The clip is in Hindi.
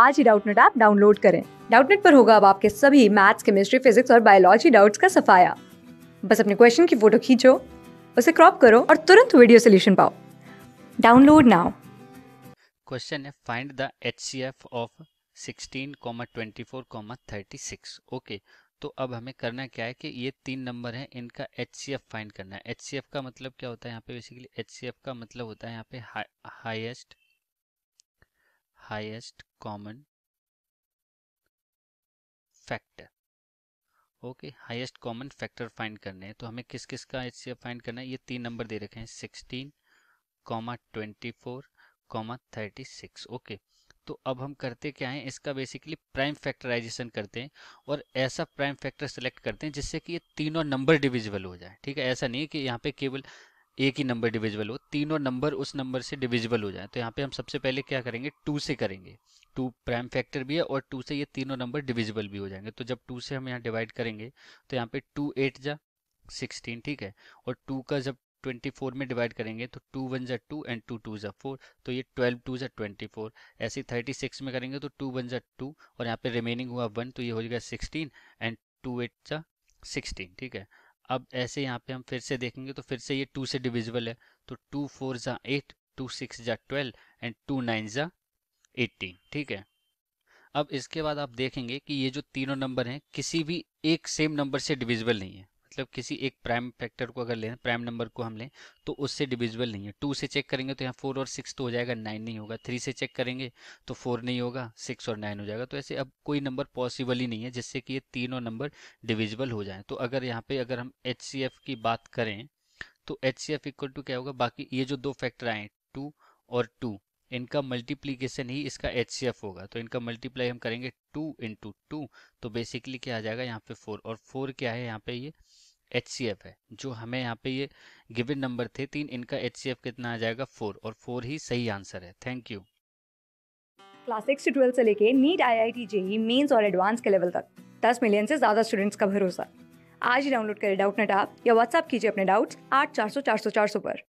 आज ही डाउटनेट ऐप डाउनलोड करें डाउटनेट पर होगा अब आपके सभी मैथ्स केमिस्ट्री फिजिक्स और बायोलॉजी डाउट्स का सफाया बस अपने क्वेश्चन की फोटो खींचो उसे क्रॉप करो और तुरंत वीडियो सोल्यूशन पाओ डाउनलोड नाउ क्वेश्चन है find the H C F of sixteen comma comma twenty four thirty six okay तो अब हमें करना क्या है कि ये तीन नंबर हैं इनका एच सी एफ फाइंड करना है एच सी एफ का मतलब क्या होता है यहाँ पे बेसिकली एच सी एफ का मतलब होता है यहाँ पे highest highest common factor okay highest common factor find करने हैं तो हमें किस किस का एच फाइंड करना है ये तीन नंबर दे रखे हैं sixteen comma twenty four comma thirty six okay तो अब हम करते क्या है इसका बेसिकली प्राइम फैक्टराइजेशन करते हैं और ऐसा प्राइम फैक्टर सेलेक्ट करते हैं जिससे कि ये तीनों नंबर डिविजिबल हो जाए ठीक है ऐसा नहीं है कि यहाँ पे केवल एक ही नंबर डिविजिबल हो तीनों नंबर उस नंबर से डिविजिबल हो जाए तो यहाँ पे हम सबसे पहले क्या करेंगे टू से करेंगे टू प्राइम फैक्टर भी है और टू से ये तीनों नंबर डिविजिबल भी हो जाएंगे तो जब टू से हम यहाँ डिवाइड करेंगे तो यहाँ पे टू एट जा सिक्सटीन ठीक है और टू का जब ट्वेंटी फोर में डिवाइड करेंगे तो टू वन ज़ा टू एंड टू टू ज़ा फोर तो ये ट्वेल्व टू ज़ा ट्वेंटी फोर ऐसे थर्टी सिक्स में करेंगे तो टू वन ज़ा टू और यहाँ पे रिमेनिंग हुआ वन तो ये हो जाएगा सिक्सटीन एंड टू एट ज़ा सिक्सटीन ठीक है अब ऐसे यहाँ पे हम फिर से देखेंगे तो फिर से ये टू से डिविजिबल है तो टू फोर ज़ा एट टू सिक्स ज़ा ट्वेल्व एंड टू नाइन ज़ा एट्टीन ठीक है अब इसके बाद आप देखेंगे कि ये जो तीनों नंबर हैं किसी भी एक सेम नंबर से डिविजिबल नहीं है मतलब किसी एक प्राइम फैक्टर को अगर लें प्राइम नंबर को हम लें तो उससे डिविजिबल नहीं है टू से चेक करेंगे तो यहाँ फोर और सिक्स तो हो जाएगा नाइन नहीं होगा थ्री से चेक करेंगे तो फोर नहीं होगा सिक्स और नाइन हो जाएगा तो ऐसे अब कोई नंबर पॉसिबल ही नहीं है जिससे कि ये तीनों नंबर डिविजिबल हो जाए तो अगर यहाँ पे अगर हम एच की बात करें तो एच सी इक्वल टू क्या होगा बाकी ये जो दो फैक्टर आए टू और टू इनका मल्टीप्लीकेशन ही इसका एच होगा तो इनका मल्टीप्लाई हम करेंगे टू इंटू टू तो बेसिकली क्या आ जाएगा यहाँ पे फोर और फोर क्या है यहाँ पे ये एच है जो हमें यहाँ पे ये गिवन नंबर थे तीन इनका एच कितना आ जाएगा फोर और फोर ही सही आंसर है थैंक यू क्लास सिक्स से ट्वेल्थ से लेके NEET IIT JEE Mains और एडवांस के लेवल तक दस मिलियन से ज़्यादा स्टूडेंट्स का भरोसा आज ही डाउनलोड करें डाउट नेट आप या व्हाट्सअप कीजिए अपने डाउट्स आठ चार सौ चार सौ चार सौ पर